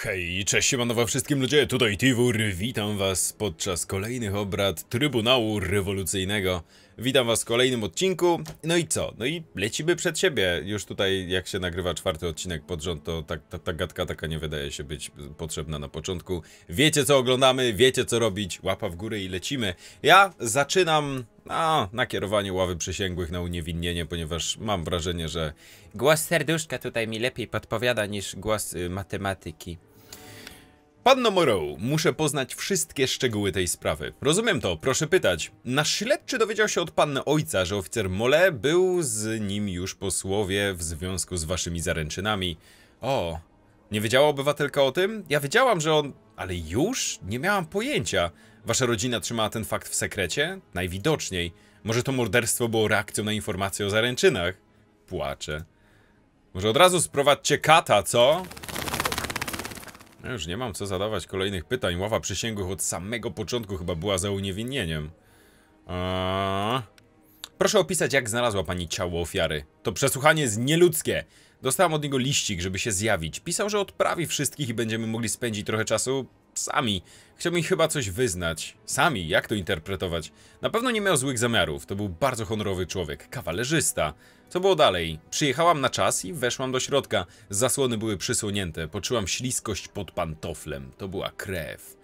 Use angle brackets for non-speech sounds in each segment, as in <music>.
Hej, cześć siemanowa wszystkim ludzie, tutaj Tivur, witam was podczas kolejnych obrad Trybunału Rewolucyjnego. Witam was w kolejnym odcinku, no i co? No i lecimy przed siebie. Już tutaj jak się nagrywa czwarty odcinek pod rząd, to ta, ta, ta gadka taka nie wydaje się być potrzebna na początku. Wiecie co oglądamy, wiecie co robić, łapa w górę i lecimy. Ja zaczynam na nakierowanie ławy przysięgłych na uniewinnienie, ponieważ mam wrażenie, że głos serduszka tutaj mi lepiej podpowiada niż głos y, matematyki. Panno Morrow, muszę poznać wszystkie szczegóły tej sprawy. Rozumiem to, proszę pytać. Nasz śledczy dowiedział się od panny ojca, że oficer Mole był z nim już po słowie w związku z waszymi zaręczynami. O, nie wiedziała obywatelka o tym? Ja wiedziałam, że on... Ale już? Nie miałam pojęcia. Wasza rodzina trzymała ten fakt w sekrecie? Najwidoczniej. Może to morderstwo było reakcją na informacje o zaręczynach? Płaczę. Może od razu sprowadźcie kata, co? Ja już nie mam co zadawać kolejnych pytań. Ława przysięgłych od samego początku chyba była za uniewinnieniem. Eee... Proszę opisać, jak znalazła pani ciało ofiary. To przesłuchanie jest nieludzkie. Dostałam od niego liścik, żeby się zjawić. Pisał, że odprawi wszystkich i będziemy mogli spędzić trochę czasu sami. Chciał mi chyba coś wyznać. Sami, jak to interpretować? Na pewno nie miał złych zamiarów, to był bardzo honorowy człowiek, kawalerzysta. Co było dalej? Przyjechałam na czas i weszłam do środka. Zasłony były przysłonięte, poczułam śliskość pod pantoflem. To była krew.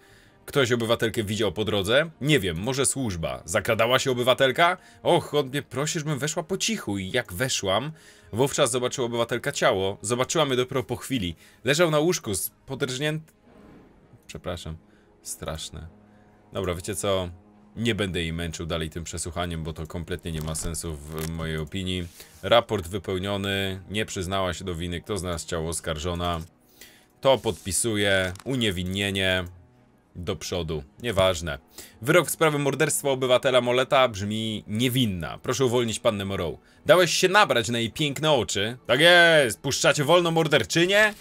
Ktoś obywatelkę widział po drodze? Nie wiem, może służba. Zakradała się obywatelka? Och, od mnie prosi, żebym weszła po cichu i jak weszłam, wówczas zobaczyła obywatelka ciało. Zobaczyłam je dopiero po chwili. Leżał na łóżku z podrżniętym przepraszam. Straszne. Dobra, wiecie co? Nie będę jej męczył dalej tym przesłuchaniem, bo to kompletnie nie ma sensu w mojej opinii. Raport wypełniony, nie przyznała się do winy, kto z nas ciało oskarżona. To podpisuje, uniewinnienie, do przodu, nieważne. Wyrok w sprawie morderstwa obywatela Moleta brzmi niewinna. Proszę uwolnić pannę Morrow. Dałeś się nabrać na jej piękne oczy? Tak jest, puszczacie wolno morderczynię?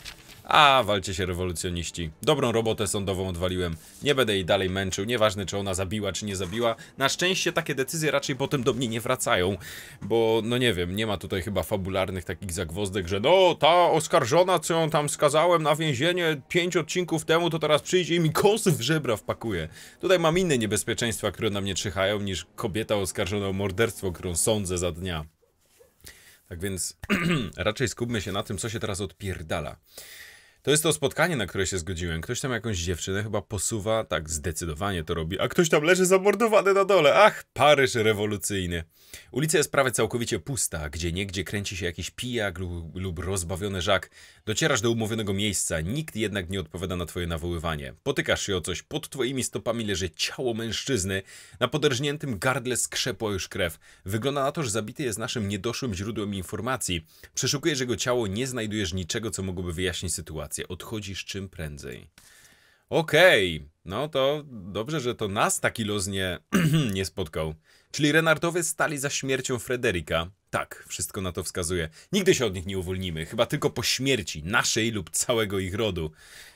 A walcie się rewolucjoniści. Dobrą robotę sądową odwaliłem. Nie będę jej dalej męczył, nieważne czy ona zabiła, czy nie zabiła. Na szczęście takie decyzje raczej potem do mnie nie wracają, bo no nie wiem, nie ma tutaj chyba fabularnych takich zagwozdek, że no ta oskarżona, co ją tam skazałem na więzienie pięć odcinków temu, to teraz przyjdzie i mi kos w żebra wpakuje. Tutaj mam inne niebezpieczeństwa, które na mnie czyhają, niż kobieta oskarżona o morderstwo, którą sądzę za dnia. Tak więc <clears throat> raczej skupmy się na tym, co się teraz odpierdala. To jest to spotkanie, na które się zgodziłem. Ktoś tam jakąś dziewczynę chyba posuwa, tak zdecydowanie to robi, a ktoś tam leży zamordowany na dole. Ach, Paryż rewolucyjny. Ulica jest prawie całkowicie pusta, gdzie niegdzie kręci się jakiś pijak lub, lub rozbawiony żak. Docierasz do umówionego miejsca, nikt jednak nie odpowiada na twoje nawoływanie. Potykasz się o coś, pod twoimi stopami leży ciało mężczyzny, na poderżniętym gardle skrzepła już krew. Wygląda na to, że zabity jest naszym niedoszłym źródłem informacji. Przeszukujesz jego ciało, nie znajdujesz niczego, co mogłoby wyjaśnić sytuację. Odchodzisz czym prędzej. Okej, okay. no to dobrze, że to nas taki los nie, <clears throat> nie spotkał. Czyli Renardowie stali za śmiercią Frederika. Tak, wszystko na to wskazuje. Nigdy się od nich nie uwolnimy, chyba tylko po śmierci naszej lub całego ich rodu.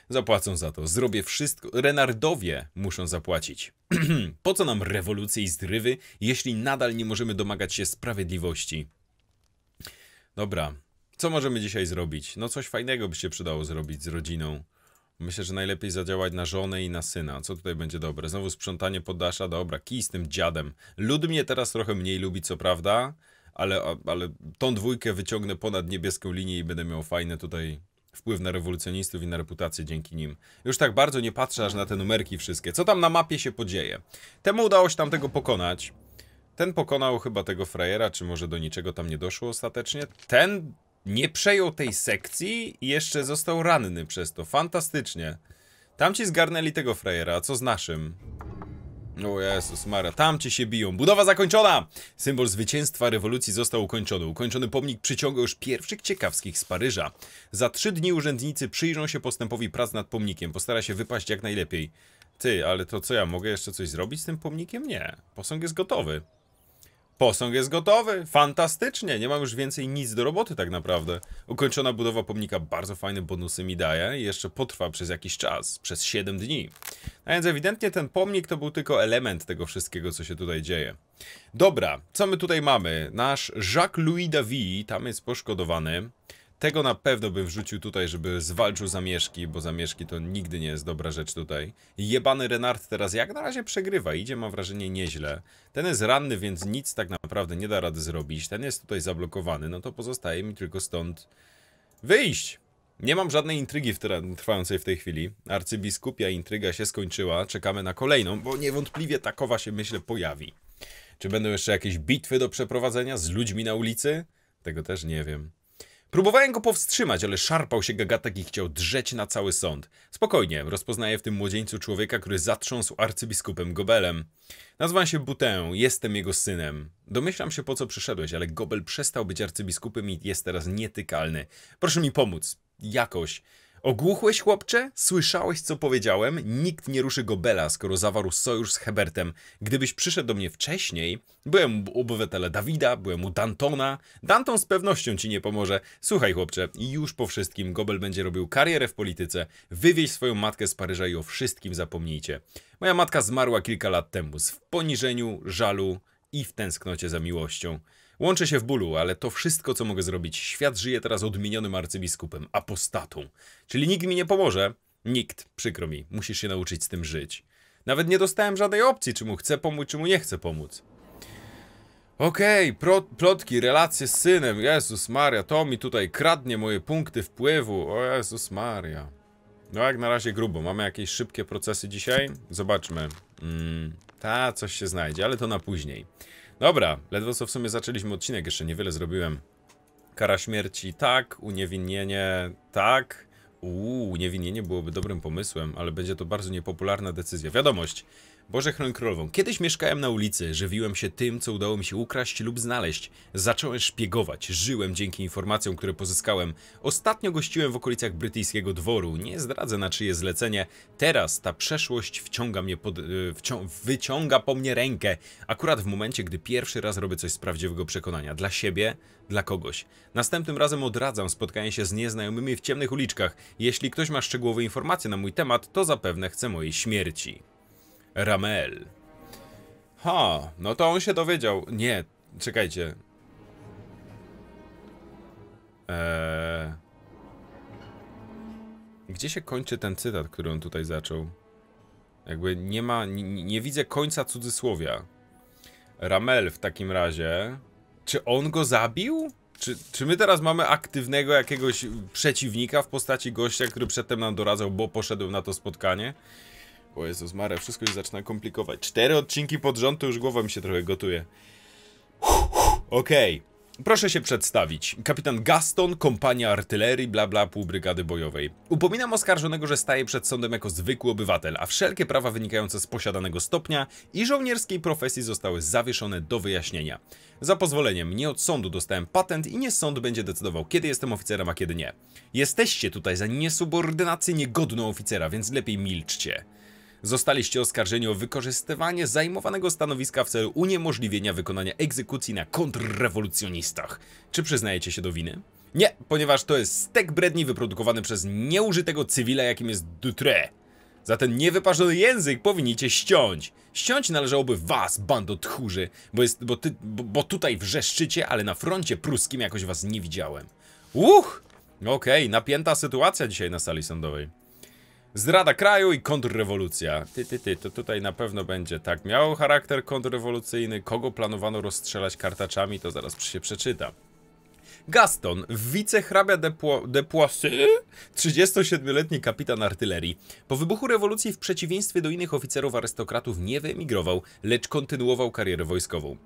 Zapłacą za to, zrobię wszystko. Renardowie muszą zapłacić. <clears throat> po co nam rewolucje i zrywy, jeśli nadal nie możemy domagać się sprawiedliwości? Dobra, co możemy dzisiaj zrobić? No coś fajnego by się przydało zrobić z rodziną. Myślę, że najlepiej zadziałać na żonę i na syna. Co tutaj będzie dobre? Znowu sprzątanie poddasza, dobra, kij z tym dziadem. Lud mnie teraz trochę mniej lubi, co prawda, ale, ale tą dwójkę wyciągnę ponad niebieską linię i będę miał fajne tutaj wpływ na rewolucjonistów i na reputację dzięki nim. Już tak bardzo nie patrzę aż na te numerki wszystkie. Co tam na mapie się podzieje? Temu udało się tamtego pokonać. Ten pokonał chyba tego frajera, czy może do niczego tam nie doszło ostatecznie. Ten nie przejął tej sekcji i jeszcze został ranny przez to. Fantastycznie. Tamci zgarnęli tego frejera, a co z naszym? O Jezus Mara, tamci się biją. Budowa zakończona! Symbol zwycięstwa rewolucji został ukończony. Ukończony pomnik przyciąga już pierwszych ciekawskich z Paryża. Za trzy dni urzędnicy przyjrzą się postępowi prac nad pomnikiem. Postara się wypaść jak najlepiej. Ty, ale to co ja, mogę jeszcze coś zrobić z tym pomnikiem? Nie. Posąg jest gotowy. Posąg jest gotowy, fantastycznie, nie mam już więcej nic do roboty tak naprawdę. Ukończona budowa pomnika bardzo fajne bonusy mi daje i jeszcze potrwa przez jakiś czas, przez 7 dni. A no więc ewidentnie ten pomnik to był tylko element tego wszystkiego, co się tutaj dzieje. Dobra, co my tutaj mamy? Nasz Jacques-Louis Davy, tam jest poszkodowany. Tego na pewno bym wrzucił tutaj, żeby zwalczył zamieszki, bo zamieszki to nigdy nie jest dobra rzecz tutaj. Jebany Renard teraz jak na razie przegrywa, idzie mam wrażenie nieźle. Ten jest ranny, więc nic tak naprawdę nie da rady zrobić. Ten jest tutaj zablokowany, no to pozostaje mi tylko stąd wyjść. Nie mam żadnej intrygi w trwającej w tej chwili. Arcybiskupia intryga się skończyła, czekamy na kolejną, bo niewątpliwie takowa się myślę pojawi. Czy będą jeszcze jakieś bitwy do przeprowadzenia z ludźmi na ulicy? Tego też nie wiem. Próbowałem go powstrzymać, ale szarpał się gagatek i chciał drzeć na cały sąd. Spokojnie, rozpoznaję w tym młodzieńcu człowieka, który zatrząsł arcybiskupem Gobelem. Nazywam się Butę, jestem jego synem. Domyślam się po co przyszedłeś, ale Gobel przestał być arcybiskupem i jest teraz nietykalny. Proszę mi pomóc. Jakoś. Ogłuchłeś, chłopcze? Słyszałeś, co powiedziałem? Nikt nie ruszy Gobela, skoro zawarł sojusz z Hebertem. Gdybyś przyszedł do mnie wcześniej, byłem u obywatela Dawida, byłem u Dantona. Danton z pewnością ci nie pomoże. Słuchaj, chłopcze, już po wszystkim Gobel będzie robił karierę w polityce. Wywieź swoją matkę z Paryża i o wszystkim zapomnijcie. Moja matka zmarła kilka lat temu, z w poniżeniu, żalu i w tęsknocie za miłością. Łączę się w bólu, ale to wszystko, co mogę zrobić. Świat żyje teraz odmienionym arcybiskupem, apostatą. Czyli nikt mi nie pomoże. Nikt, przykro mi, musisz się nauczyć z tym żyć. Nawet nie dostałem żadnej opcji, czy mu chcę pomóc, czy mu nie chcę pomóc. Okej, okay, plotki, relacje z synem, Jezus Maria, to mi tutaj kradnie moje punkty wpływu, o Jezus Maria. No jak na razie grubo, mamy jakieś szybkie procesy dzisiaj? Zobaczmy. Mm, ta, coś się znajdzie, ale to na później. Dobra, ledwo co w sumie zaczęliśmy odcinek, jeszcze niewiele zrobiłem. Kara śmierci, tak, uniewinnienie, tak. Uuu, uniewinnienie byłoby dobrym pomysłem, ale będzie to bardzo niepopularna decyzja. Wiadomość. Boże chroń królową. Kiedyś mieszkałem na ulicy, żywiłem się tym, co udało mi się ukraść lub znaleźć. Zacząłem szpiegować, żyłem dzięki informacjom, które pozyskałem. Ostatnio gościłem w okolicach brytyjskiego dworu, nie zdradzę na czyje zlecenie. Teraz ta przeszłość wciąga mnie pod, e, wcią, wyciąga po mnie rękę. Akurat w momencie, gdy pierwszy raz robię coś z prawdziwego przekonania. Dla siebie, dla kogoś. Następnym razem odradzam spotkanie się z nieznajomymi w ciemnych uliczkach. Jeśli ktoś ma szczegółowe informacje na mój temat, to zapewne chce mojej śmierci. Ramel. Ha, no to on się dowiedział. Nie, czekajcie. Eee... Gdzie się kończy ten cytat, który on tutaj zaczął? Jakby nie ma, nie, nie widzę końca cudzysłowia. Ramel w takim razie. Czy on go zabił? Czy, czy my teraz mamy aktywnego jakiegoś przeciwnika w postaci gościa, który przedtem nam doradzał, bo poszedł na to spotkanie? O Jezus Maria, wszystko się zaczyna komplikować. Cztery odcinki pod rząd, to już głowa mi się trochę gotuje. Okej. Okay. Proszę się przedstawić. Kapitan Gaston, kompania artylerii, bla bla, pół brygady bojowej. Upominam oskarżonego, że staje przed sądem jako zwykły obywatel, a wszelkie prawa wynikające z posiadanego stopnia i żołnierskiej profesji zostały zawieszone do wyjaśnienia. Za pozwoleniem, nie od sądu dostałem patent i nie sąd będzie decydował, kiedy jestem oficerem, a kiedy nie. Jesteście tutaj za niesubordynację niegodną oficera, więc lepiej milczcie. Zostaliście oskarżeni o wykorzystywanie zajmowanego stanowiska w celu uniemożliwienia wykonania egzekucji na kontrrewolucjonistach. Czy przyznajecie się do winy? Nie, ponieważ to jest stek bredni wyprodukowany przez nieużytego cywila, jakim jest Dutre. Za ten niewyparzony język powinnicie ściąć. Ściąć należałoby was, bando tchórzy, bo, jest, bo, ty, bo, bo tutaj wrzeszczycie, ale na froncie pruskim jakoś was nie widziałem. Uch! Okej, okay, napięta sytuacja dzisiaj na sali sądowej. Zrada kraju i kontrrewolucja. Ty, ty, ty, to tutaj na pewno będzie tak. Miało charakter kontrrewolucyjny, kogo planowano rozstrzelać kartaczami, to zaraz się przeczyta. Gaston, wicehrabia de, Pua de 37-letni kapitan artylerii. Po wybuchu rewolucji, w przeciwieństwie do innych oficerów arystokratów, nie wyemigrował, lecz kontynuował karierę wojskową.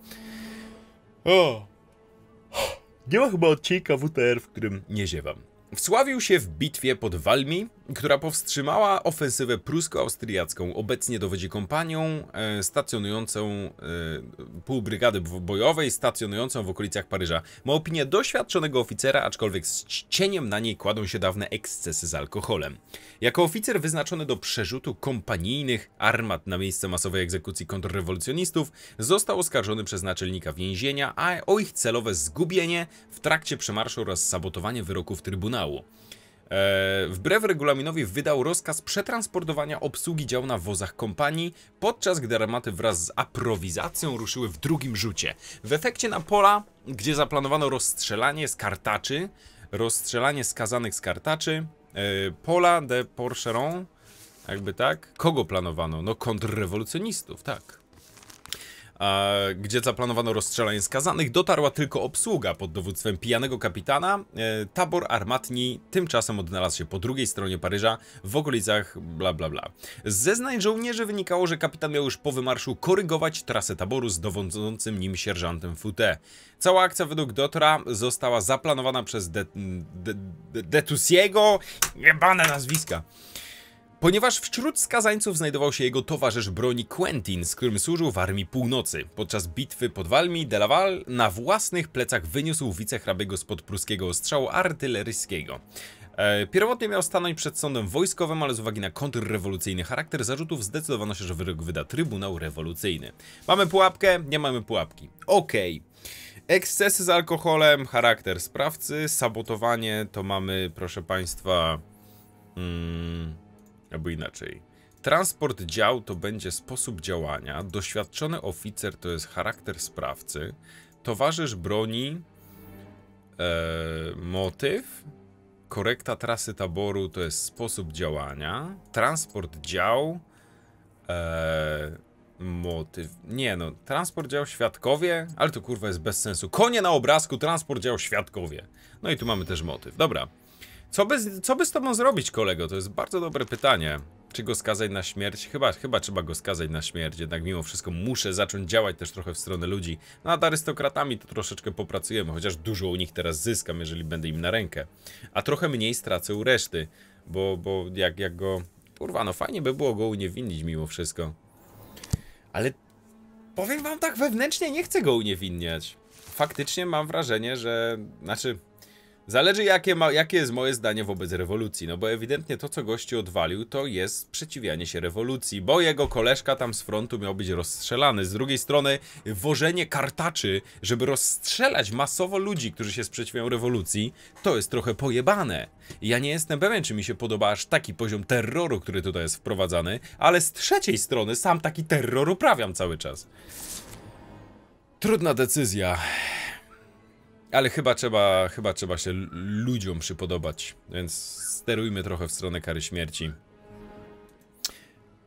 O! Nie ma chyba odcinka WTR, w którym nie ziewam. Wsławił się w bitwie pod Walmi, która powstrzymała ofensywę prusko-austriacką. Obecnie dowodzi kompanią e, stacjonującą e, pół brygady bojowej, stacjonującą w okolicach Paryża. Ma opinię doświadczonego oficera, aczkolwiek z cieniem na niej kładą się dawne ekscesy z alkoholem. Jako oficer wyznaczony do przerzutu kompanijnych armat na miejsce masowej egzekucji kontrrewolucjonistów, został oskarżony przez naczelnika więzienia, a o ich celowe zgubienie w trakcie przemarszu oraz sabotowanie wyroków Trybunału. E, wbrew regulaminowi wydał rozkaz przetransportowania obsługi dział na wozach kompanii, podczas gdy armaty wraz z aprowizacją ruszyły w drugim rzucie. W efekcie na pola, gdzie zaplanowano rozstrzelanie z kartaczy, rozstrzelanie skazanych z kartaczy, e, pola de Porcheron, jakby tak. Kogo planowano? No kontrrewolucjonistów, tak gdzie zaplanowano rozstrzelanie skazanych, dotarła tylko obsługa pod dowództwem pijanego kapitana. E, tabor armatni tymczasem odnalazł się po drugiej stronie Paryża, w okolicach bla bla bla. Z zeznań żołnierzy wynikało, że kapitan miał już po wymarszu korygować trasę taboru z dowodzącym nim sierżantem Fouté. Cała akcja według Dotra została zaplanowana przez De... De... De... jebane nazwiska, Ponieważ wśród skazańców znajdował się jego towarzysz broni Quentin, z którym służył w Armii Północy. Podczas bitwy pod Walmi de Laval na własnych plecach wyniósł wicehrabiego spod pruskiego ostrzału artyleryjskiego. E, pierwotnie miał stanąć przed sądem wojskowym, ale z uwagi na kontrrewolucyjny charakter zarzutów zdecydowano się, że wyrok wyda Trybunał Rewolucyjny. Mamy pułapkę? Nie mamy pułapki. Okej. Okay. Ekscesy z alkoholem, charakter sprawcy, sabotowanie to mamy, proszę Państwa... Hmm, albo inaczej. Transport dział to będzie sposób działania, doświadczony oficer to jest charakter sprawcy, towarzysz broni, e, motyw, korekta trasy taboru to jest sposób działania, transport dział, e, motyw, nie no, transport dział świadkowie, ale to kurwa jest bez sensu, konie na obrazku, transport dział świadkowie. No i tu mamy też motyw, dobra. Co by, co by z tobą zrobić, kolego? To jest bardzo dobre pytanie. Czy go skazać na śmierć? Chyba, chyba trzeba go skazać na śmierć, jednak mimo wszystko muszę zacząć działać też trochę w stronę ludzi. Nad no arystokratami to troszeczkę popracujemy, chociaż dużo u nich teraz zyskam, jeżeli będę im na rękę. A trochę mniej stracę u reszty, bo, bo jak, jak go... Kurwa, no fajnie by było go uniewinnić mimo wszystko. Ale powiem wam tak, wewnętrznie nie chcę go uniewinniać. Faktycznie mam wrażenie, że... Znaczy, Zależy jakie, ma, jakie jest moje zdanie wobec rewolucji, no bo ewidentnie to co gości odwalił to jest sprzeciwianie się rewolucji, bo jego koleżka tam z frontu miał być rozstrzelany. Z drugiej strony wożenie kartaczy, żeby rozstrzelać masowo ludzi, którzy się sprzeciwiają rewolucji, to jest trochę pojebane. Ja nie jestem pewien czy mi się podoba aż taki poziom terroru, który tutaj jest wprowadzany, ale z trzeciej strony sam taki terror uprawiam cały czas. Trudna decyzja. Ale chyba trzeba, chyba trzeba się ludziom przypodobać, więc sterujmy trochę w stronę kary śmierci.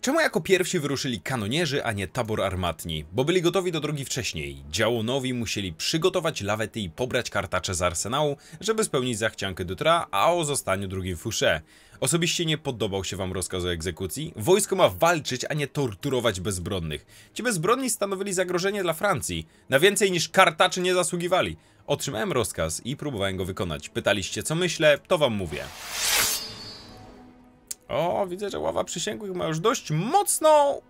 Czemu jako pierwsi wyruszyli kanonierzy, a nie tabor armatni? Bo byli gotowi do drogi wcześniej. Działonowi musieli przygotować lawety i pobrać kartacze z arsenału, żeby spełnić zachciankę Dutra, a o zostaniu drugim Fouché. Osobiście nie podobał się wam rozkaz o egzekucji? Wojsko ma walczyć, a nie torturować bezbronnych. Ci bezbronni stanowili zagrożenie dla Francji. Na więcej niż kartaczy nie zasługiwali. Otrzymałem rozkaz i próbowałem go wykonać. Pytaliście co myślę, to wam mówię. O, widzę, że ława przysięgłych ma już dość mocną,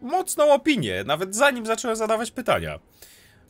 mocną opinię, nawet zanim zacząłem zadawać pytania.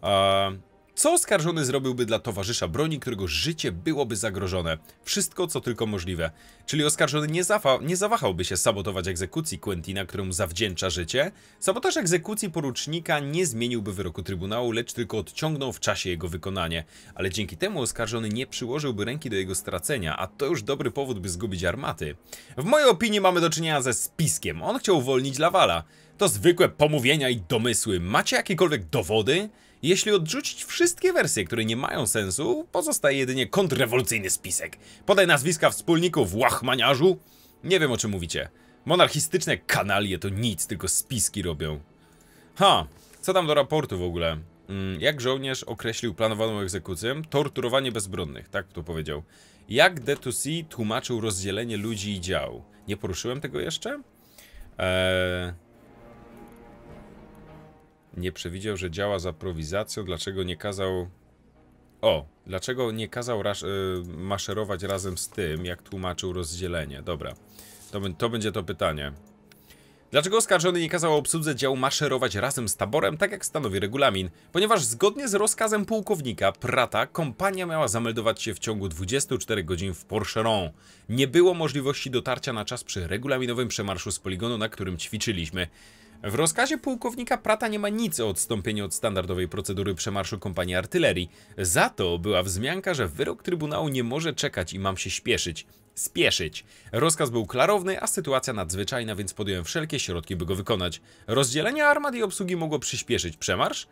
Eee... Co oskarżony zrobiłby dla towarzysza broni, którego życie byłoby zagrożone? Wszystko, co tylko możliwe. Czyli oskarżony nie, nie zawahałby się sabotować egzekucji Quentina, któremu zawdzięcza życie. Sabotaż egzekucji porucznika nie zmieniłby wyroku Trybunału, lecz tylko odciągnął w czasie jego wykonanie. Ale dzięki temu oskarżony nie przyłożyłby ręki do jego stracenia, a to już dobry powód, by zgubić armaty. W mojej opinii mamy do czynienia ze spiskiem. On chciał uwolnić Lawala. To zwykłe pomówienia i domysły. Macie jakiekolwiek dowody? Jeśli odrzucić wszystkie wersje, które nie mają sensu, pozostaje jedynie kontrrewolucyjny spisek. Podaj nazwiska wspólników, łachmaniarzu! Nie wiem o czym mówicie. Monarchistyczne kanalie to nic, tylko spiski robią. Ha, co tam do raportu w ogóle? Mm, jak żołnierz określił planowaną egzekucję? Torturowanie bezbronnych, tak to powiedział. Jak D2C tłumaczył rozdzielenie ludzi i dział? Nie poruszyłem tego jeszcze? Eee, nie przewidział, że działa za prowizacją, dlaczego nie kazał... O, dlaczego nie kazał rasz, y, maszerować razem z tym, jak tłumaczył rozdzielenie? Dobra, to, to będzie to pytanie. Dlaczego oskarżony nie kazał obsłudze działu maszerować razem z taborem, tak jak stanowi regulamin? Ponieważ zgodnie z rozkazem pułkownika Prata, kompania miała zameldować się w ciągu 24 godzin w Porcheron. Nie było możliwości dotarcia na czas przy regulaminowym przemarszu z poligonu, na którym ćwiczyliśmy. W rozkazie pułkownika Prata nie ma nic o odstąpieniu od standardowej procedury przemarszu kompanii artylerii. Za to była wzmianka, że wyrok Trybunału nie może czekać i mam się śpieszyć. Spieszyć. Rozkaz był klarowny, a sytuacja nadzwyczajna, więc podjąłem wszelkie środki, by go wykonać. Rozdzielenie armat i obsługi mogło przyspieszyć przemarsz?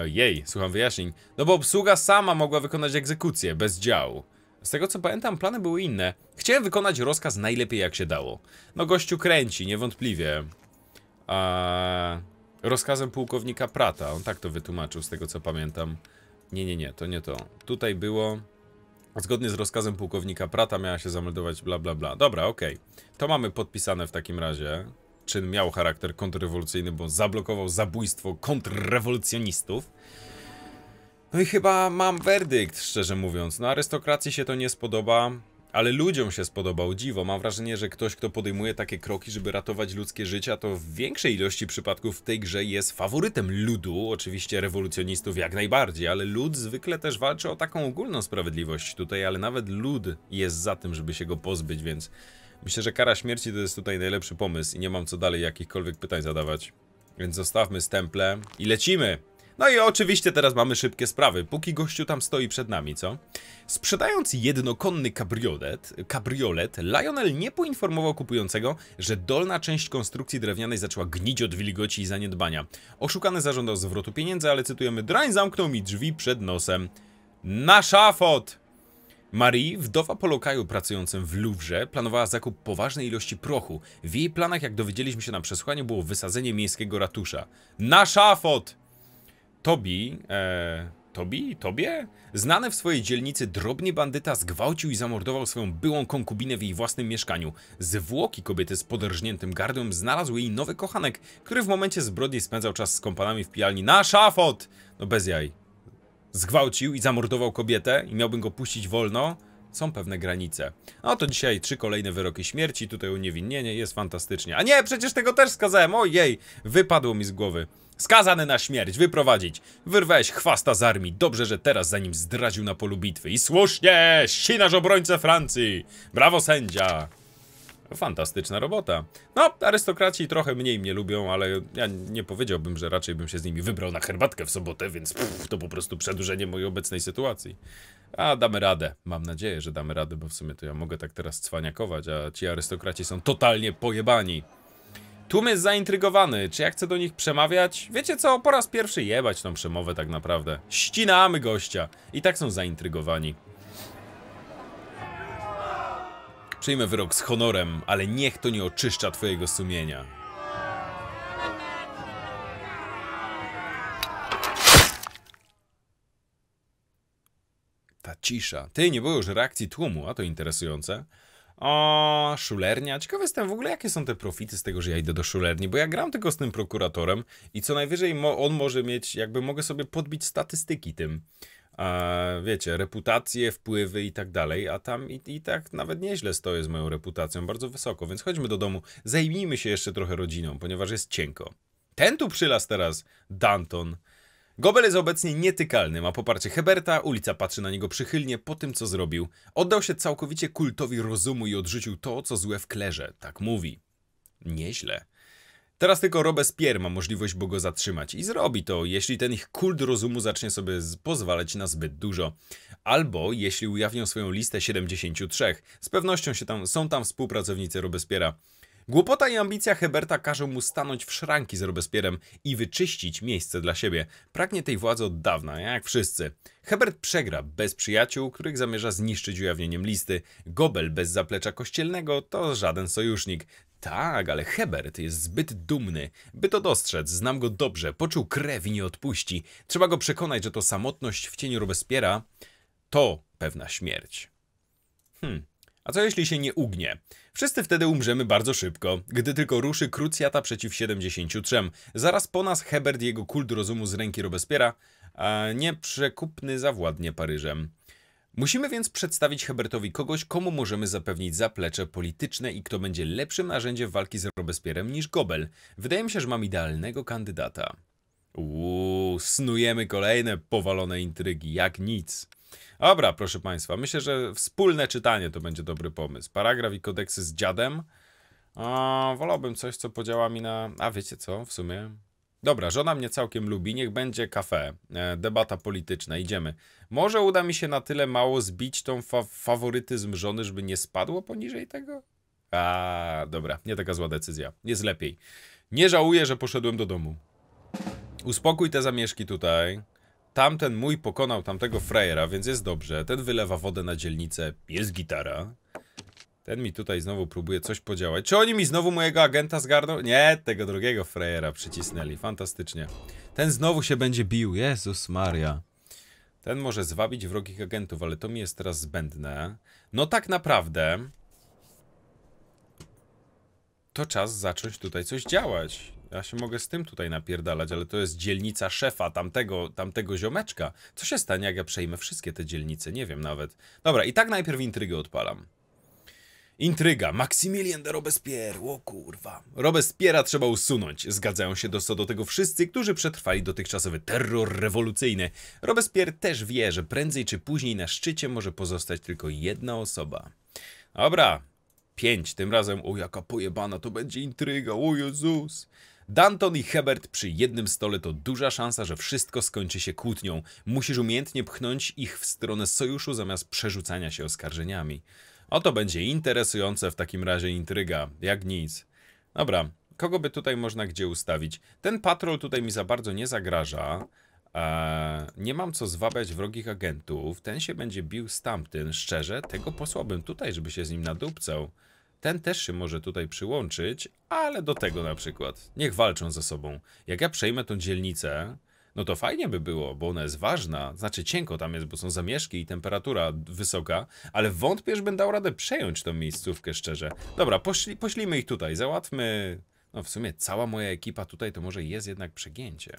Ojej, słucham wyjaśnień. No bo obsługa sama mogła wykonać egzekucję, bez działu. Z tego co pamiętam, plany były inne. Chciałem wykonać rozkaz najlepiej jak się dało. No gościu kręci, niewątpliwie. Eee, rozkazem pułkownika Prata, on tak to wytłumaczył z tego co pamiętam. Nie, nie, nie, to nie to. Tutaj było... Zgodnie z rozkazem pułkownika Prata miała się zameldować bla bla bla. Dobra, okej. Okay. To mamy podpisane w takim razie. Czyn miał charakter kontrrewolucyjny, bo zablokował zabójstwo kontrrewolucjonistów. No i chyba mam werdykt, szczerze mówiąc. No arystokracji się to nie spodoba, ale ludziom się spodobał dziwo. Mam wrażenie, że ktoś, kto podejmuje takie kroki, żeby ratować ludzkie życia, to w większej ilości przypadków w tej grze jest faworytem ludu, oczywiście rewolucjonistów jak najbardziej, ale lud zwykle też walczy o taką ogólną sprawiedliwość tutaj, ale nawet lud jest za tym, żeby się go pozbyć, więc myślę, że kara śmierci to jest tutaj najlepszy pomysł i nie mam co dalej jakichkolwiek pytań zadawać. Więc zostawmy stemple i lecimy! No i oczywiście teraz mamy szybkie sprawy, póki gościu tam stoi przed nami, co? Sprzedając jednokonny kabriolet, kabriolet, Lionel nie poinformował kupującego, że dolna część konstrukcji drewnianej zaczęła gnić od wilgoci i zaniedbania. Oszukany zażądał zwrotu pieniędzy, ale cytujemy, drań zamknął mi drzwi przed nosem. Na szafot! Marie, wdowa po lokaju pracującym w Louvre, planowała zakup poważnej ilości prochu. W jej planach, jak dowiedzieliśmy się na przesłuchaniu, było wysadzenie miejskiego ratusza. Na szafot! Tobi, e, Tobi, tobie? Znany w swojej dzielnicy drobny bandyta zgwałcił i zamordował swoją byłą konkubinę w jej własnym mieszkaniu. Zwłoki kobiety z poderżniętym gardłem znalazł jej nowy kochanek, który w momencie zbrodni spędzał czas z kompanami w pijalni na szafot! No bez jaj. Zgwałcił i zamordował kobietę i miałbym go puścić wolno? Są pewne granice. No to dzisiaj trzy kolejne wyroki śmierci, tutaj uniewinnienie, jest fantastycznie. A nie, przecież tego też skazałem, ojej, wypadło mi z głowy. Skazany na śmierć, wyprowadzić. Wyrwałeś chwasta z armii. Dobrze, że teraz, zanim zdradził na polu bitwy. I słusznie! Ścinasz obrońcę Francji! Brawo, sędzia! Fantastyczna robota. No, arystokraci trochę mniej mnie lubią, ale ja nie powiedziałbym, że raczej bym się z nimi wybrał na herbatkę w sobotę, więc pff, to po prostu przedłużenie mojej obecnej sytuacji. A damy radę. Mam nadzieję, że damy radę, bo w sumie to ja mogę tak teraz cwaniakować, a ci arystokraci są totalnie pojebani. Tłum jest zaintrygowany, czy ja chcę do nich przemawiać? Wiecie co, po raz pierwszy jebać tą przemowę tak naprawdę. Ścinamy gościa. I tak są zaintrygowani. Przyjmę wyrok z honorem, ale niech to nie oczyszcza twojego sumienia. Ta cisza. Ty, nie było już reakcji tłumu, a to interesujące. O, szulernia. Ciekawy jestem w ogóle, jakie są te profity z tego, że ja idę do szulerni, bo ja gram tylko z tym prokuratorem i co najwyżej mo on może mieć, jakby mogę sobie podbić statystyki tym. E, wiecie, reputacje, wpływy i tak dalej, a tam i, i tak nawet nieźle stoję z moją reputacją, bardzo wysoko, więc chodźmy do domu, zajmijmy się jeszcze trochę rodziną, ponieważ jest cienko. Ten tu przylas teraz, Danton. Gobel jest obecnie nietykalny, ma poparcie Heberta, ulica patrzy na niego przychylnie po tym, co zrobił. Oddał się całkowicie kultowi rozumu i odrzucił to, co złe w klerze, tak mówi. Nieźle. Teraz tylko Robespierre ma możliwość, by go zatrzymać i zrobi to, jeśli ten ich kult rozumu zacznie sobie pozwalać na zbyt dużo. Albo jeśli ujawnią swoją listę 73. Z pewnością się tam, są tam współpracownicy Robespiera. Głupota i ambicja Heberta każą mu stanąć w szranki z Robespierrem i wyczyścić miejsce dla siebie. Pragnie tej władzy od dawna, jak wszyscy. Hebert przegra bez przyjaciół, których zamierza zniszczyć ujawnieniem listy. Gobel bez zaplecza kościelnego to żaden sojusznik. Tak, ale Hebert jest zbyt dumny, by to dostrzec. Znam go dobrze, poczuł krew i nie odpuści. Trzeba go przekonać, że to samotność w cieniu Robespiera to pewna śmierć. Hmm. A co jeśli się nie ugnie? Wszyscy wtedy umrzemy bardzo szybko, gdy tylko ruszy krucjata przeciw 73. Zaraz po nas Hebert i jego kult rozumu z ręki Robespiera, a nieprzekupny zawładnie Paryżem. Musimy więc przedstawić Hebertowi kogoś, komu możemy zapewnić zaplecze polityczne i kto będzie lepszym narzędziem walki z Robespierrem niż Gobel. Wydaje mi się, że mam idealnego kandydata. Uuu, snujemy kolejne powalone intrygi, jak nic. Dobra, proszę Państwa, myślę, że wspólne czytanie to będzie dobry pomysł. Paragraf i kodeksy z dziadem. O, wolałbym coś, co podziała mi na... A wiecie co, w sumie... Dobra, żona mnie całkiem lubi, niech będzie kafe, e, debata polityczna, idziemy. Może uda mi się na tyle mało zbić tą fa faworytyzm żony, żeby nie spadło poniżej tego? A, dobra, nie taka zła decyzja, jest lepiej. Nie żałuję, że poszedłem do domu. Uspokój te zamieszki tutaj. Tamten mój pokonał tamtego Frejera, więc jest dobrze. Ten wylewa wodę na dzielnicę. Jest gitara. Ten mi tutaj znowu próbuje coś podziałać. Czy oni mi znowu mojego agenta zgarną? Nie, tego drugiego frejera przycisnęli. Fantastycznie. Ten znowu się będzie bił. Jezus Maria. Ten może zwabić wrogich agentów, ale to mi jest teraz zbędne. No tak naprawdę... To czas zacząć tutaj coś działać. Ja się mogę z tym tutaj napierdalać, ale to jest dzielnica szefa tamtego, tamtego ziomeczka. Co się stanie, jak ja przejmę wszystkie te dzielnice? Nie wiem nawet. Dobra, i tak najpierw intrygę odpalam. Intryga. Maximilian de Robespierre. O kurwa. Robespiera trzeba usunąć. Zgadzają się do co do tego wszyscy, którzy przetrwali dotychczasowy terror rewolucyjny. Robespierre też wie, że prędzej czy później na szczycie może pozostać tylko jedna osoba. Dobra. Pięć. Tym razem, o jaka pojebana, to będzie intryga, o Jezus. Danton i Hebert przy jednym stole to duża szansa, że wszystko skończy się kłótnią. Musisz umiejętnie pchnąć ich w stronę sojuszu zamiast przerzucania się oskarżeniami. Oto będzie interesujące w takim razie intryga, jak nic. Dobra, kogo by tutaj można gdzie ustawić? Ten patrol tutaj mi za bardzo nie zagraża. Eee, nie mam co zwabiać wrogich agentów. Ten się będzie bił z tamtym. Szczerze, tego posłabym tutaj, żeby się z nim nadupcał. Ten też się może tutaj przyłączyć, ale do tego na przykład. Niech walczą ze sobą. Jak ja przejmę tą dzielnicę, no to fajnie by było, bo ona jest ważna. Znaczy cienko tam jest, bo są zamieszki i temperatura wysoka, ale wątpię, że będę dał radę przejąć tą miejscówkę, szczerze. Dobra, pośli, poślijmy ich tutaj, załatwmy... No w sumie cała moja ekipa tutaj to może jest jednak przegięcie.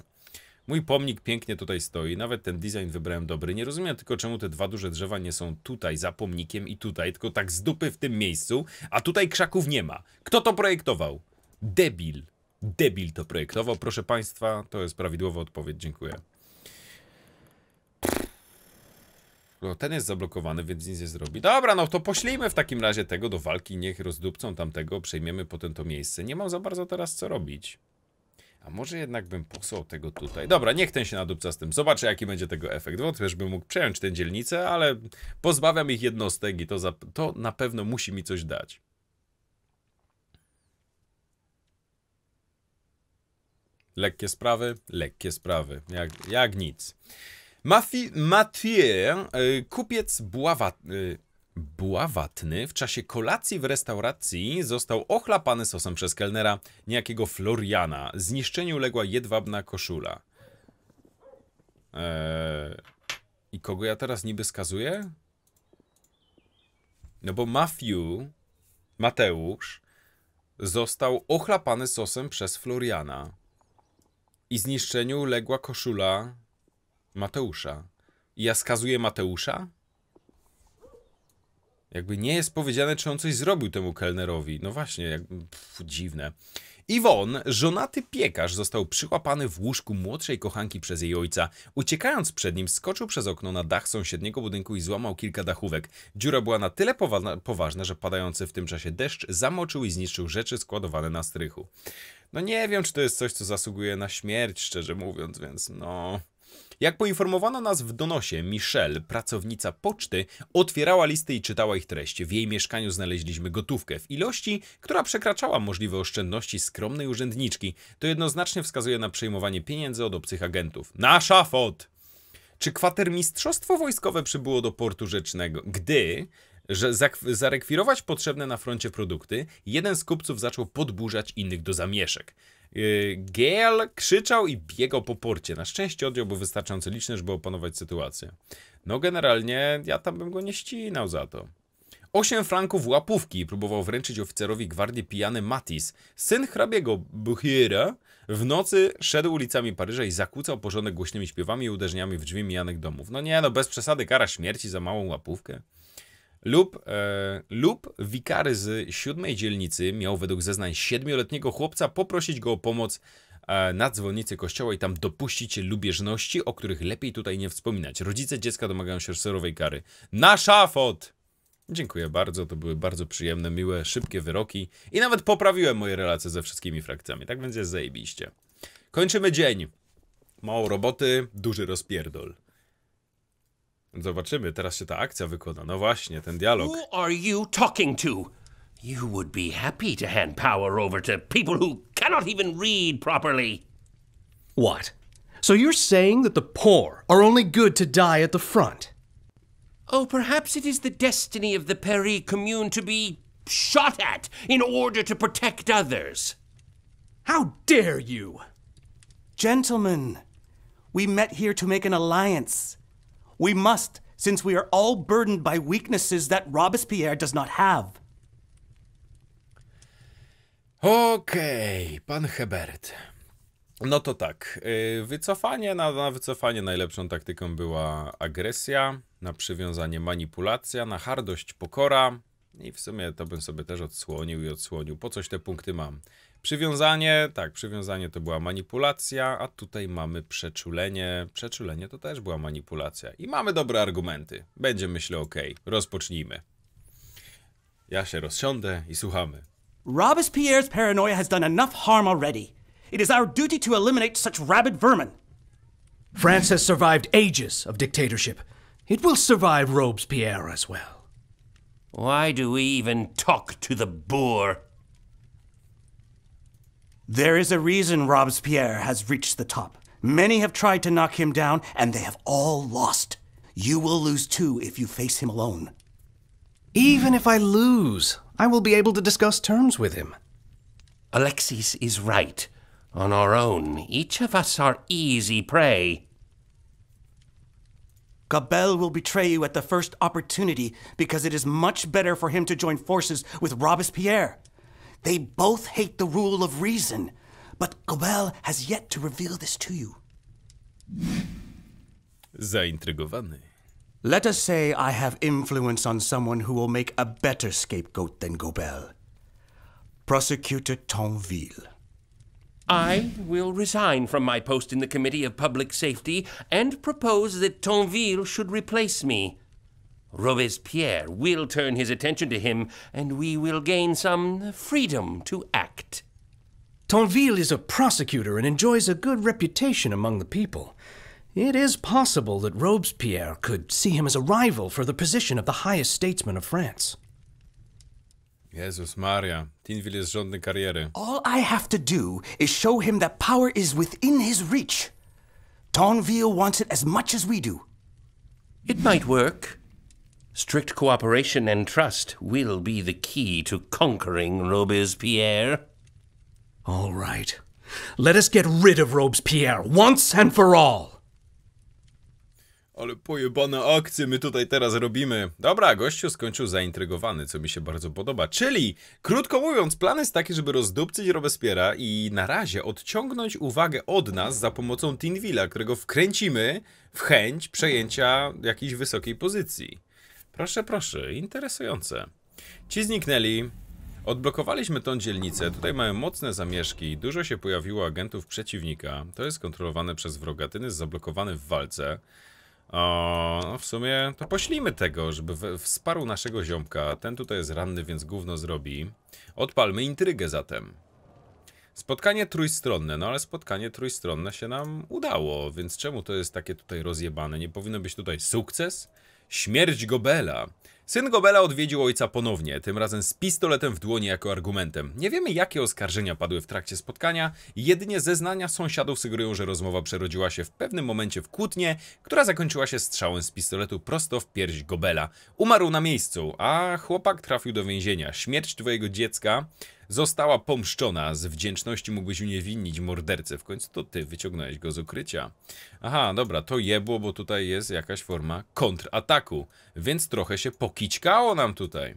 Mój pomnik pięknie tutaj stoi, nawet ten design wybrałem dobry. Nie rozumiem tylko, czemu te dwa duże drzewa nie są tutaj za pomnikiem i tutaj, tylko tak z dupy w tym miejscu, a tutaj krzaków nie ma. Kto to projektował? Debil. Debil to projektował, proszę państwa, to jest prawidłowa odpowiedź, dziękuję. No, ten jest zablokowany, więc nic nie zrobi. Dobra, no to poślijmy w takim razie tego do walki, niech rozdupcą tamtego, przejmiemy potem to miejsce. Nie mam za bardzo teraz co robić. A może jednak bym posłał tego tutaj. Dobra, niech ten się nadupca z tym. Zobaczę, jaki będzie tego efekt. Wątpię, żebym mógł przejąć tę dzielnicę, ale pozbawiam ich jednostek i to, za, to na pewno musi mi coś dać. Lekkie sprawy? Lekkie sprawy. Jak, jak nic. Mafi, Mathieu, y, kupiec Bława... Y, Buławatny w czasie kolacji w restauracji został ochlapany sosem przez kelnera niejakiego Floriana. Zniszczeniu uległa jedwabna koszula. Eee, I kogo ja teraz niby skazuję? No bo Matthew, Mateusz, został ochlapany sosem przez Floriana. I zniszczeniu uległa koszula Mateusza. I ja skazuję Mateusza? Jakby nie jest powiedziane, czy on coś zrobił temu kelnerowi. No właśnie, jakby, pff, dziwne. Iwon, żonaty piekarz, został przyłapany w łóżku młodszej kochanki przez jej ojca. Uciekając przed nim, skoczył przez okno na dach sąsiedniego budynku i złamał kilka dachówek. Dziura była na tyle powa poważna, że padający w tym czasie deszcz zamoczył i zniszczył rzeczy składowane na strychu. No nie wiem, czy to jest coś, co zasługuje na śmierć, szczerze mówiąc, więc no... Jak poinformowano nas w donosie, Michelle, pracownica poczty, otwierała listy i czytała ich treść. W jej mieszkaniu znaleźliśmy gotówkę w ilości, która przekraczała możliwe oszczędności skromnej urzędniczki. To jednoznacznie wskazuje na przejmowanie pieniędzy od obcych agentów. Nasza fot! Czy kwatermistrzostwo wojskowe przybyło do portu rzecznego, gdy że zarekwirować potrzebne na froncie produkty, jeden z kupców zaczął podburzać innych do zamieszek. Y, Giel krzyczał i biegał po porcie. Na szczęście odjął był wystarczająco liczny, żeby opanować sytuację. No generalnie ja tam bym go nie ścinał za to. Osiem franków łapówki próbował wręczyć oficerowi gwardii pijany Matis, syn hrabiego Buchiera. W nocy szedł ulicami Paryża i zakłócał porządek głośnymi śpiewami i uderzeniami w drzwi mijanych domów. No nie, no bez przesady kara śmierci za małą łapówkę lub, e, lub wikary z siódmej dzielnicy miał według zeznań siedmioletniego chłopca poprosić go o pomoc e, na dzwonnicy kościoła i tam dopuścić lubieżności, o których lepiej tutaj nie wspominać. Rodzice dziecka domagają się serowej kary. Na szafot! Dziękuję bardzo, to były bardzo przyjemne, miłe, szybkie wyroki i nawet poprawiłem moje relacje ze wszystkimi frakcjami, tak więc jest zajebiście. Kończymy dzień. Mało roboty, duży rozpierdol. Zobaczymy, teraz się ta akcja wykona. No właśnie, ten dialog. Who are you talking to? You would be happy to hand power over to people who cannot even read properly. What? So you're saying that the poor are only good to die at the front? Oh, perhaps it is the destiny of the Perry commune to be shot at in order to protect others. How dare you! Gentlemen, we met here to make an alliance We must, since we are all burdened by weaknesses that Robespierre does not have. Okej, okay, pan Hebert. No to tak, y, wycofanie, na, na wycofanie najlepszą taktyką była agresja, na przywiązanie manipulacja, na hardość pokora, i w sumie to bym sobie też odsłonił i odsłonił. Po coś te punkty mam? Przywiązanie, tak, przywiązanie to była manipulacja, a tutaj mamy przeczulenie. Przeczulenie to też była manipulacja. I mamy dobre argumenty. Będzie, myślę, ok. Rozpocznijmy. Ja się rozsiądę i słuchamy. Robespierre's paranoia has done enough harm already. It is our duty to eliminate such rabid vermin. France has survived ages of dictatorship. It will survive Robespierre as well. Why do we even talk to the boor? There is a reason Robespierre has reached the top. Many have tried to knock him down, and they have all lost. You will lose too if you face him alone. Even if I lose, I will be able to discuss terms with him. Alexis is right. On our own, each of us are easy prey. Gabelle will betray you at the first opportunity because it is much better for him to join forces with Robespierre. They both hate the rule of reason, but Gobel has yet to reveal this to you. Zaintrygowany. Let us say I have influence on someone who will make a better scapegoat than Gobel. Prosecutor Tonville. I will resign from my post in the Committee of Public Safety and propose that Tonville should replace me. Robespierre will turn his attention to him, and we will gain some freedom to act. Tonville is a prosecutor and enjoys a good reputation among the people. It is possible that Robespierre could see him as a rival for the position of the highest statesman of France. Jezus Maria, Tinville is żadnej All I have to do is show him that power is within his reach. Tonville wants it as much as we do. It might work, Strict cooperation and trust will be the key to conquering Robespierre. All right. Let us get rid of Robespierre once and for all. Ale pojebane akcje my tutaj teraz robimy. Dobra, gościu skończył zaintrygowany, co mi się bardzo podoba. Czyli, krótko mówiąc, plan jest taki, żeby rozdupcyć Robespiera i na razie odciągnąć uwagę od nas za pomocą Tinwilla, którego wkręcimy w chęć przejęcia jakiejś wysokiej pozycji. Proszę, proszę, interesujące. Ci zniknęli. Odblokowaliśmy tą dzielnicę. Tutaj mają mocne zamieszki. Dużo się pojawiło agentów przeciwnika. To jest kontrolowane przez wrogatyny, jest zablokowany w walce. O, no w sumie to poślijmy tego, żeby wsparł naszego ziomka. Ten tutaj jest ranny, więc gówno zrobi. Odpalmy intrygę zatem. Spotkanie trójstronne, no ale spotkanie trójstronne się nam udało, więc czemu to jest takie tutaj rozjebane? Nie powinno być tutaj sukces? Śmierć Gobela. Syn Gobela odwiedził ojca ponownie, tym razem z pistoletem w dłoni jako argumentem. Nie wiemy, jakie oskarżenia padły w trakcie spotkania, jedynie zeznania sąsiadów sugerują, że rozmowa przerodziła się w pewnym momencie w kłótnię, która zakończyła się strzałem z pistoletu prosto w pierś Gobela. Umarł na miejscu, a chłopak trafił do więzienia. Śmierć twojego dziecka Została pomszczona. Z wdzięczności mógłbyś uniewinnić mordercę. W końcu to ty wyciągnąłeś go z ukrycia. Aha, dobra, to jebło, bo tutaj jest jakaś forma kontrataku. Więc trochę się pokićkało nam tutaj.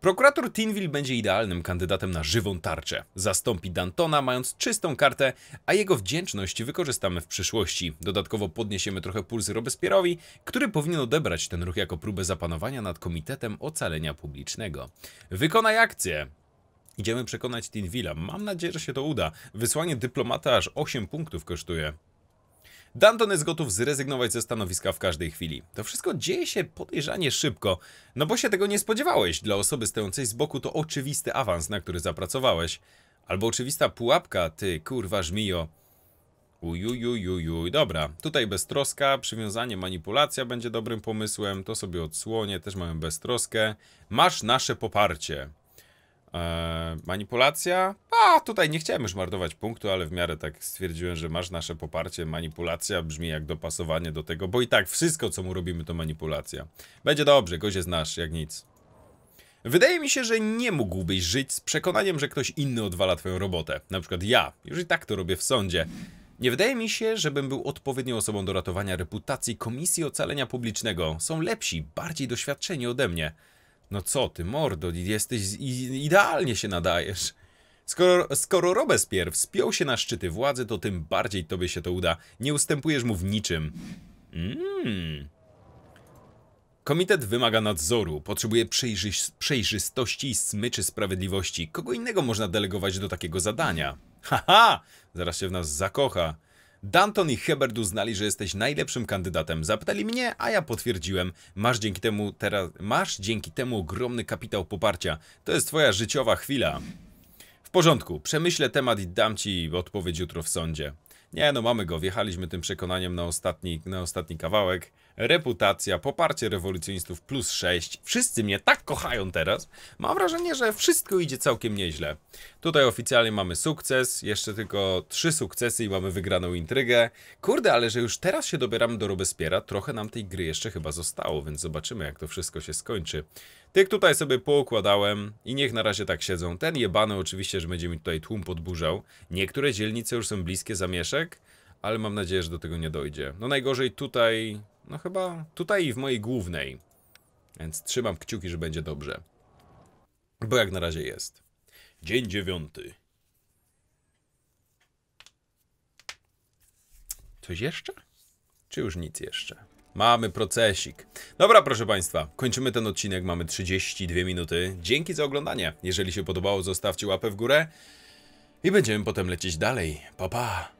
Prokurator Tinville będzie idealnym kandydatem na żywą tarczę. Zastąpi Dantona, mając czystą kartę, a jego wdzięczność wykorzystamy w przyszłości. Dodatkowo podniesiemy trochę pulsy Robespierowi, który powinien odebrać ten ruch jako próbę zapanowania nad Komitetem Ocalenia Publicznego. Wykonaj akcję! Idziemy przekonać Tinwila. Mam nadzieję, że się to uda. Wysłanie dyplomata aż 8 punktów kosztuje. Danton jest gotów zrezygnować ze stanowiska w każdej chwili. To wszystko dzieje się podejrzanie szybko, no bo się tego nie spodziewałeś. Dla osoby stojącej z boku to oczywisty awans, na który zapracowałeś. Albo oczywista pułapka, ty kurwa żmijo. Ujujujujuj, dobra. Tutaj beztroska, przywiązanie, manipulacja będzie dobrym pomysłem. To sobie odsłonię, też mamy beztroskę. Masz nasze poparcie. E, manipulacja? A, tutaj nie chciałem już marnować punktu, ale w miarę tak stwierdziłem, że masz nasze poparcie. Manipulacja brzmi jak dopasowanie do tego, bo i tak wszystko, co mu robimy, to manipulacja. Będzie dobrze, go się znasz, jak nic. Wydaje mi się, że nie mógłbyś żyć z przekonaniem, że ktoś inny odwala twoją robotę. Na przykład ja. Już i tak to robię w sądzie. Nie wydaje mi się, żebym był odpowiednią osobą do ratowania reputacji Komisji Ocalenia Publicznego. Są lepsi, bardziej doświadczeni ode mnie. No co ty, mordo, jesteś idealnie się nadajesz. Skoro, skoro Robespierre wspiął się na szczyty władzy, to tym bardziej tobie się to uda. Nie ustępujesz mu w niczym. Mmm. Komitet wymaga nadzoru, potrzebuje przejrzy przejrzystości i smyczy sprawiedliwości. Kogo innego można delegować do takiego zadania? Haha! Zaraz się w nas zakocha. Danton i Hebert uznali, że jesteś najlepszym kandydatem. Zapytali mnie, a ja potwierdziłem. Masz dzięki temu teraz, masz dzięki temu ogromny kapitał poparcia. To jest twoja życiowa chwila. W porządku, przemyślę temat i dam ci odpowiedź jutro w sądzie. Nie, no mamy go, wjechaliśmy tym przekonaniem na ostatni, na ostatni kawałek. Reputacja, poparcie rewolucjonistów plus 6. Wszyscy mnie tak kochają teraz. Mam wrażenie, że wszystko idzie całkiem nieźle. Tutaj oficjalnie mamy sukces, jeszcze tylko trzy sukcesy i mamy wygraną intrygę. Kurde, ale że już teraz się dobieramy do Robespiera, trochę nam tej gry jeszcze chyba zostało, więc zobaczymy jak to wszystko się skończy. Tych tutaj sobie poukładałem i niech na razie tak siedzą. Ten jebany oczywiście, że będzie mi tutaj tłum podburzał. Niektóre dzielnice już są bliskie zamieszek, ale mam nadzieję, że do tego nie dojdzie. No najgorzej tutaj, no chyba tutaj i w mojej głównej. Więc trzymam kciuki, że będzie dobrze. Bo jak na razie jest. Dzień dziewiąty. Coś jeszcze? Czy już nic jeszcze? Mamy procesik. Dobra, proszę Państwa, kończymy ten odcinek, mamy 32 minuty. Dzięki za oglądanie. Jeżeli się podobało, zostawcie łapę w górę i będziemy potem lecieć dalej. Pa, pa!